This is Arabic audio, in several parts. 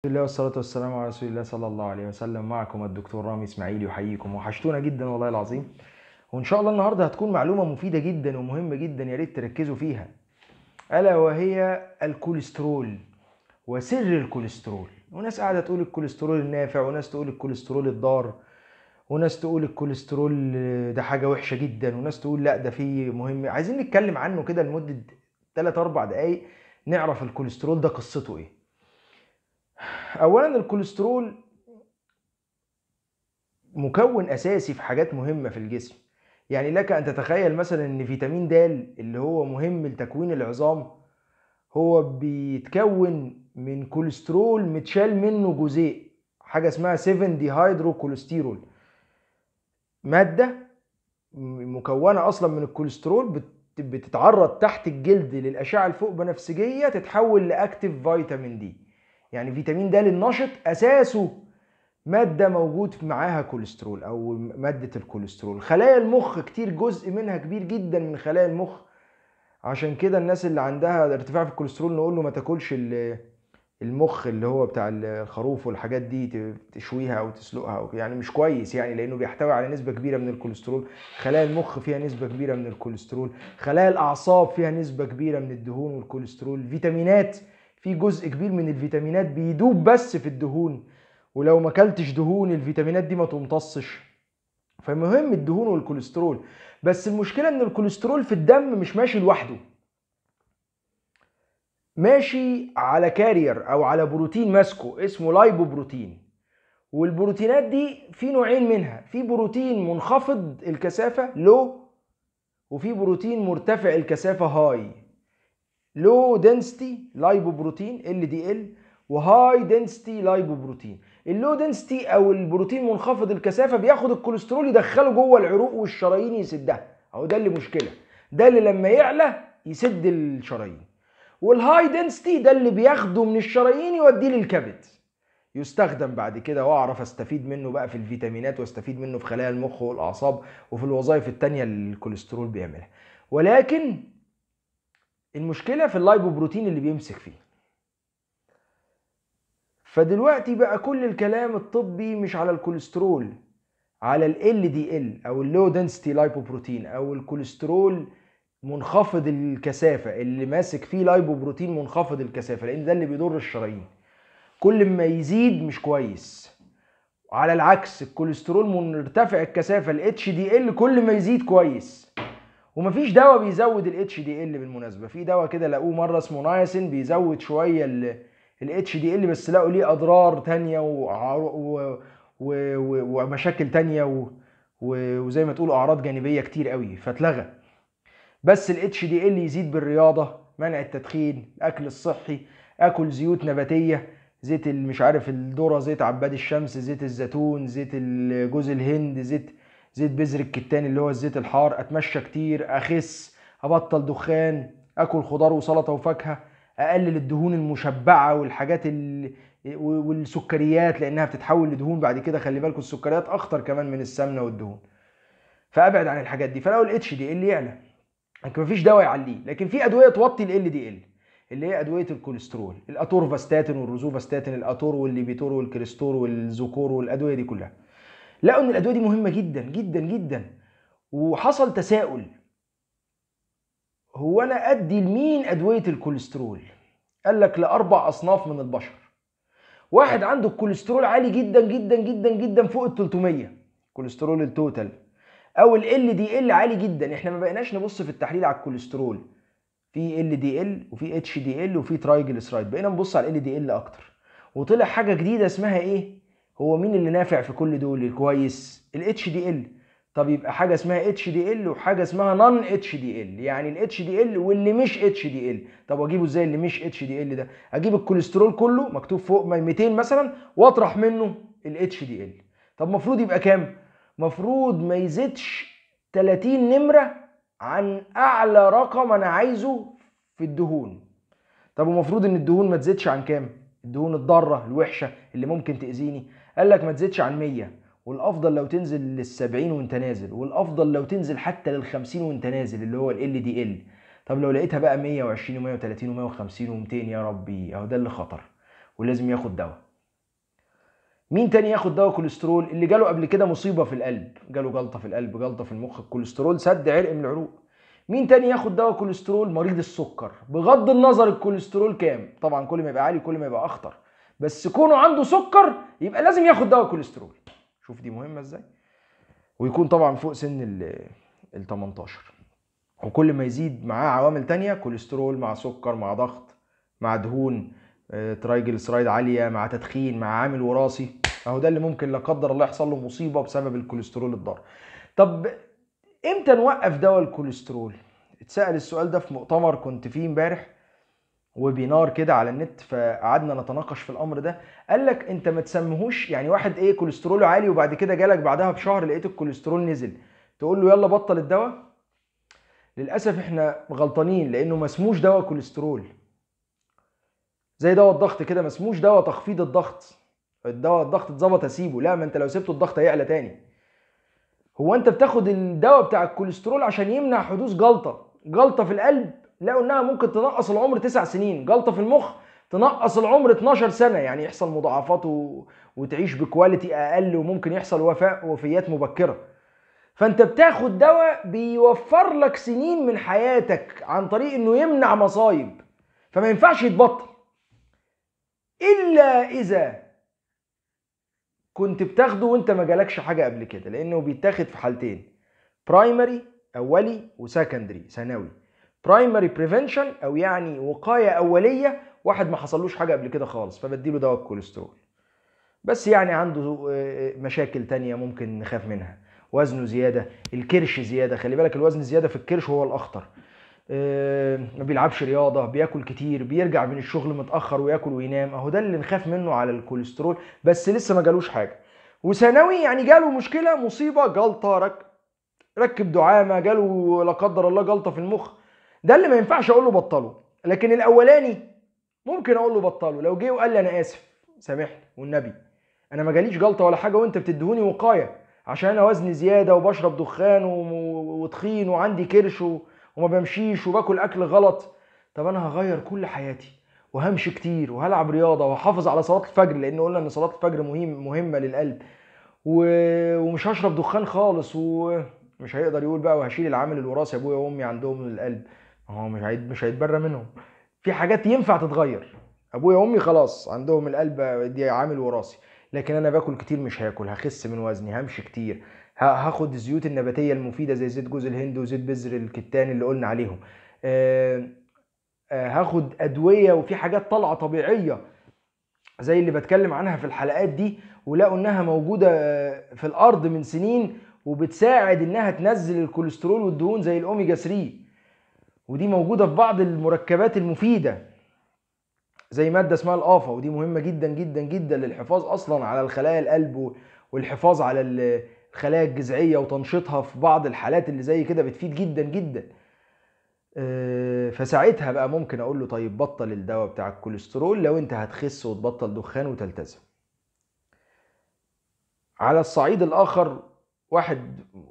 بسم الله والصلاة والسلام على رسول الله صلى الله عليه وسلم معكم الدكتور رامي اسماعيل يحييكم وحشتونا جدا والله العظيم وان شاء الله النهارده هتكون معلومة مفيدة جدا ومهمة جدا يا ريت تركزوا فيها الا وهي الكوليسترول وسر الكوليسترول وناس قاعدة تقول الكوليسترول النافع وناس تقول الكوليسترول الضار وناس تقول الكوليسترول ده حاجة وحشة جدا وناس تقول لا ده فيه مهم عايزين نتكلم عنه كده لمدة 3 4 دقايق نعرف الكوليسترول ده قصته ايه اولا الكوليسترول مكون اساسي في حاجات مهمه في الجسم يعني لك ان تتخيل مثلا ان فيتامين د اللي هو مهم لتكوين العظام هو بيتكون من كوليسترول متشال منه جزيء حاجه اسمها 7 ديهايدرو كوليسترول ماده مكونه اصلا من الكوليسترول بتتعرض تحت الجلد للاشعه الفوق بنفسجيه تتحول لاكتيف فيتامين دي يعني فيتامين د النشط اساسه ماده موجود معاها كوليسترول او ماده الكوليسترول خلايا المخ كتير جزء منها كبير جدا من خلايا المخ عشان كده الناس اللي عندها ارتفاع في الكوليسترول نقول له ما تاكلش المخ اللي هو بتاع الخروف والحاجات دي تشويها او تسلقها أو يعني مش كويس يعني لانه بيحتوي على نسبه كبيره من الكوليسترول خلايا المخ فيها نسبه كبيره من الكوليسترول خلايا الاعصاب فيها نسبه كبيره من الدهون والكوليسترول فيتامينات في جزء كبير من الفيتامينات بيدوب بس في الدهون ولو ما اكلتش دهون الفيتامينات دي ما تمتصش فمهم الدهون والكوليسترول بس المشكله ان الكوليسترول في الدم مش ماشي لوحده ماشي على كارير او على بروتين ماسكه اسمه لايبو بروتين والبروتينات دي في نوعين منها في بروتين منخفض الكثافه لو وفي بروتين مرتفع الكثافه هاي لو دنسيتي لايبوبروتين ال دي ال وهاي دنسيتي لايبوبروتين اللو دنسيتي او البروتين منخفض الكثافه بياخد الكوليسترول يدخله جوه العروق والشرايين يسدها اهو ده اللي مشكله ده اللي لما يعلى يسد الشرايين والهاي دنسيتي ده اللي بياخده من الشرايين يوديه للكبد يستخدم بعد كده واعرف استفيد منه بقى في الفيتامينات واستفيد منه في خلايا المخ والاعصاب وفي الوظائف التانية اللي الكوليسترول بيعملها ولكن المشكله في اللايبوبروتين اللي بيمسك فيه فدلوقتي بقى كل الكلام الطبي مش على الكوليسترول على ال LDL ال او اللو دنسيتي لايبوبروتين او الكوليسترول منخفض الكثافه اللي ماسك فيه لايبوبروتين منخفض الكثافه لان ده اللي بيضر الشرايين كل ما يزيد مش كويس على العكس الكوليسترول مرتفع الكثافه ال HDL كل ما يزيد كويس ومفيش دواء بيزود الاتش دي ال بالمناسبه في دواء كده لقوه مره اسمه نايسين بيزود شويه الاتش دي ال بس لقوا ليه اضرار تانية و... ومشاكل تانية وزي ما تقول اعراض جانبيه كتير قوي فاتلغى بس الاتش دي ال يزيد بالرياضه منع التدخين الاكل الصحي اكل زيوت نباتيه زيت مش عارف الذره زيت عباد الشمس زيت الزيتون زيت جوز الهند زيت زيت بذر الكتان اللي هو الزيت الحار اتمشى كتير اخس ابطل دخان اكل خضار وسلطه وفاكهه اقلل الدهون المشبعه والحاجات اللي والسكريات لانها بتتحول لدهون بعد كده خلي بالكم السكريات اخطر كمان من السمنه والدهون فابعد عن الحاجات دي فلو الاتش دي ال يعلى لكن مفيش دواء يعليه لكن في ادويه توطي ال دي ال اللي هي ادويه الكوليسترول الاتورفاستاتين والروزوفاستاتين الاتور والليبيتور والكريستور والذكور والادويه دي كلها لقوا ان الادويه دي مهمه جدا جدا جدا وحصل تساؤل هو انا ادي لمين ادويه الكوليسترول قال لك لاربع اصناف من البشر واحد عنده الكوليسترول عالي جدا جدا جدا جدا فوق ال 300 كوليسترول التوتال او ال دي ال عالي جدا احنا ما بقيناش نبص في التحليل على الكوليسترول في ال دي ال وفي اتش دي ال وفي ترايجلسرايد بقينا نبص على ال دي ال اكتر وطلع حاجه جديده اسمها ايه هو مين اللي نافع في كل دول كويس الاتش دي ال طب يبقى حاجه اسمها اتش دي ال وحاجه اسمها نون اتش دي ال يعني الاتش دي ال واللي مش اتش دي ال طب واجيبه ازاي اللي مش اتش دي ال ده اجيب الكوليسترول كله مكتوب فوق 200 مثلا واطرح منه الاتش دي ال طب المفروض يبقى كام المفروض ما يزيدش 30 نمره عن اعلى رقم انا عايزه في الدهون طب المفروض ان الدهون ما تزيدش عن كام الدهون الضاره الوحشه اللي ممكن تاذيني قال لك ما تزيدش عن 100 والافضل لو تنزل لل70 وانت نازل والافضل لو تنزل حتى لل50 وانت نازل اللي هو ال دي ال طب لو لقيتها بقى 120 و130 و150 و200 يا ربي اهو ده اللي خطر ولازم ياخد دواء مين تاني ياخد دواء كوليسترول اللي جاله قبل كده مصيبه في القلب جاله جلطه في القلب جلطه في المخ الكوليسترول سد عرق من العروق مين تاني ياخد دواء كوليسترول مريض السكر بغض النظر الكوليسترول كام طبعا كل ما يبقى عالي كل ما يبقى اخطر بس كونه عنده سكر يبقى لازم ياخد دواء كوليسترول شوف دي مهمه ازاي ويكون طبعا فوق سن ال 18 وكل ما يزيد معاه عوامل تانية كوليسترول مع سكر مع ضغط مع دهون آه، ترايجلسرايد عاليه مع تدخين مع عامل وراثي اهو ده اللي ممكن لا قدر الله يحصل له مصيبه بسبب الكوليسترول الضار طب امتى نوقف دواء الكوليسترول اتسال السؤال ده في مؤتمر كنت فيه امبارح وبينار كده على النت فقعدنا نتناقش في الامر ده قال لك انت ما تسميهوش يعني واحد ايه كوليستروله عالي وبعد كده جالك بعدها بشهر لقيت الكوليسترول نزل تقول له يلا بطل الدواء للاسف احنا غلطانين لانه ما اسموش دواء كوليسترول زي دواء الضغط كده ما اسموش دواء تخفيض الضغط الدواء الضغط اتظبط اسيبه لا ما انت لو سبته الضغط هيعلى تاني هو انت بتاخد الدواء بتاع الكوليسترول عشان يمنع حدوث جلطه جلطه في القلب لقوا انها ممكن تنقص العمر تسع سنين جلطه في المخ تنقص العمر 12 سنه يعني يحصل مضاعفات و... وتعيش بكواليتي اقل وممكن يحصل وفاء وفيات مبكره فانت بتاخد دواء بيوفر لك سنين من حياتك عن طريق انه يمنع مصايب فما ينفعش يتبطل الا اذا كنت بتاخده وانت ما جالكش حاجه قبل كده لانه بيتاخد في حالتين برايمري اولي وسكندري ثانوي برايمري بريفنشن او يعني وقايه اوليه واحد ما حصلوش حاجه قبل كده خالص فبديله دواء الكوليسترول بس يعني عنده آه، آه، مشاكل تانية ممكن نخاف منها وزنه زياده الكرش زياده خلي بالك الوزن زياده في الكرش هو الاخطر آه، ما بيلعبش رياضه بياكل كتير بيرجع من الشغل متاخر وياكل وينام اهو ده اللي نخاف منه على الكوليسترول بس لسه ما جالوش حاجه وثانوي يعني جاله مشكله مصيبه جلطه رك ركب دعامه جاله لا قدر الله جلطه في المخ ده اللي ما ينفعش اقول له بطله لكن الاولاني ممكن اقول له بطله لو جه وقال لي انا اسف سامحني والنبي انا ما جاليش جلطه ولا حاجه وانت بتديهوني وقايه عشان انا وزني زياده وبشرب دخان وتخين وعندي كرش وما بمشيش وباكل اكل غلط طب انا هغير كل حياتي وهمشي كتير وهلعب رياضه وهحافظ على صلاه الفجر لان قلنا ان صلاه الفجر مهم مهمه للقلب و... ومش هشرب دخان خالص ومش هيقدر يقول بقى وهشيل العامل الوراثي ابويا وامي عندهم القلب هو مش هيد مش هيتبرى منهم في حاجات ينفع تتغير ابويا وامي خلاص عندهم القلب دي عامل وراثي لكن انا باكل كتير مش هاكل هخس من وزني همشي كتير هاخد الزيوت النباتيه المفيده زي زيت جوز الهند وزيت بذر الكتان اللي قلنا عليهم أه هاخد ادويه وفي حاجات طالعه طبيعيه زي اللي بتكلم عنها في الحلقات دي ولقوا انها موجوده في الارض من سنين وبتساعد انها تنزل الكوليسترول والدهون زي الاوميجا 3 ودي موجودة في بعض المركبات المفيدة زي مادة اسمها الافا ودي مهمة جدا جدا جدا للحفاظ أصلا على الخلايا القلب والحفاظ على الخلايا الجذعية وتنشيطها في بعض الحالات اللي زي كده بتفيد جدا جدا آه، فساعتها بقى ممكن اقول له طيب بطل الدواء بتاع الكوليسترول لو انت هتخس وتبطل دخان وتلتزم على الصعيد الاخر واحد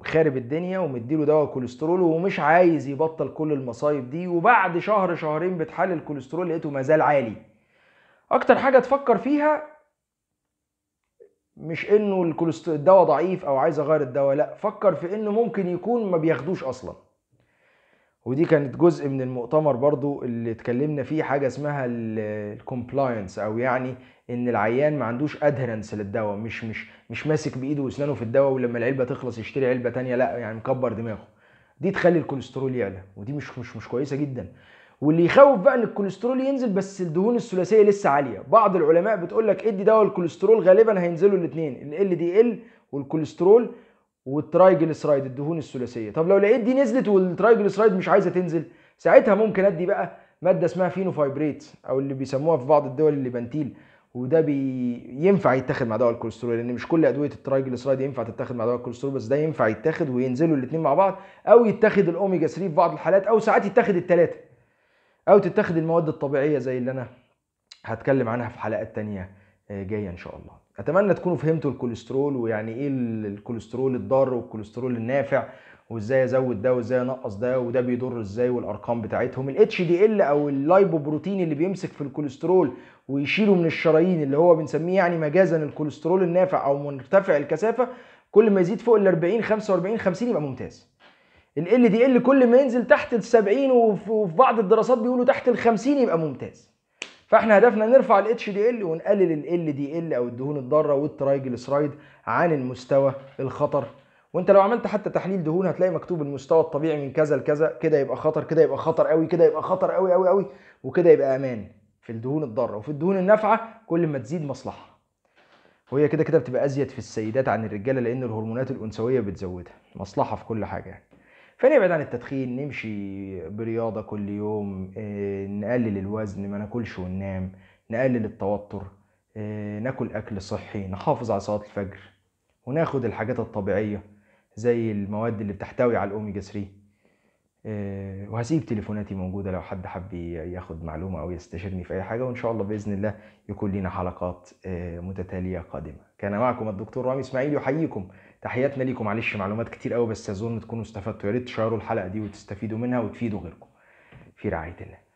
خارب الدنيا ومديله دواء كوليسترول ومش عايز يبطل كل المصايب دي وبعد شهر شهرين بتحلل الكوليسترول لقيته مازال عالي اكتر حاجه تفكر فيها مش انه الدواء ضعيف او عايز اغير الدواء لا فكر في انه ممكن يكون ما بياخدوش اصلا ودي كانت جزء من المؤتمر برضو اللي اتكلمنا فيه حاجة اسمها الكومبلاينس او يعني ان العيان ما عندوش ادهرنس للدواء مش مش مش ماسك بايده واسنانه في الدواء ولما العلبة تخلص يشتري علبة تانية لا يعني مكبر دماغه دي تخلي الكوليسترول يعلى ودي مش مش مش كويسة جدا واللي يخوف بقى ان الكوليسترول ينزل بس الدهون الثلاثيه لسه عاليه بعض العلماء بتقول لك ادي دواء الكوليسترول غالبا هينزلوا الاثنين ال دي ال والكوليسترول والترايجلسرايد الدهون الثلاثيه طب لو لقيت دي نزلت والترايجلسرايد مش عايزه تنزل ساعتها ممكن ادي بقى ماده اسمها فينوفايبريت او اللي بيسموها في بعض الدول بنتيل وده بينفع يتاخد مع دواء الكوليسترول لان مش كل ادويه الترايجلسرايد ينفع تتاخد مع دواء الكوليسترول بس ده ينفع يتاخد وينزلوا الاثنين مع بعض او يتاخد الاوميجا 3 في بعض الحالات او ساعات يتاخد الثلاثه او تتاخد المواد الطبيعيه زي اللي انا هتكلم عنها في حلقات تانية آه، جايه ان شاء الله اتمنى تكونوا فهمتوا الكوليسترول ويعني ايه الكوليسترول الضار والكوليسترول النافع وازاي ازود ده وازاي انقص ده وده بيضر ازاي والارقام بتاعتهم الاتش دي ال او اللايبوبروتين اللي بيمسك في الكوليسترول ويشيله من الشرايين اللي هو بنسميه يعني مجازا الكوليسترول النافع او مرتفع الكثافه كل ما يزيد فوق ال 40 45 50 يبقى ممتاز ال دي ال كل ما ينزل تحت ال 70 وفي بعض الدراسات بيقولوا تحت ال 50 يبقى ممتاز فاحنا هدفنا نرفع ال HDL ونقلل ال LDL او الدهون الضاره والترايجلسرايد عن المستوى الخطر وانت لو عملت حتى تحليل دهون هتلاقي مكتوب المستوى الطبيعي من كذا لكذا كده يبقى خطر كده يبقى خطر قوي كده يبقى خطر قوي قوي قوي وكده يبقى امان في الدهون الضاره وفي الدهون النافعه كل ما تزيد مصلحه وهي كده كده بتبقى ازيد في السيدات عن الرجاله لان الهرمونات الانثويه بتزودها مصلحه في كل حاجه يعني. فنبعد عن التدخين نمشي برياضة كل يوم آه، نقلل الوزن ما ناكلش وننام نقلل التوتر آه، ناكل أكل صحي نحافظ على صلاة الفجر وناخد الحاجات الطبيعية زي المواد اللي بتحتوي على الأوميجا 3 آه، وهسيب تليفوناتي موجودة لو حد حب ياخد معلومة أو يستشيرني في أي حاجة وإن شاء الله بإذن الله يكون لنا حلقات متتالية قادمة كان معكم الدكتور رامي إسماعيل يحييكم تحياتنا ليكم معلش معلومات كتير قوي بس اظن تكونوا استفدتوا يا ريت تشيروا الحلقه دي وتستفيدوا منها وتفيدوا غيركم في رعايه الله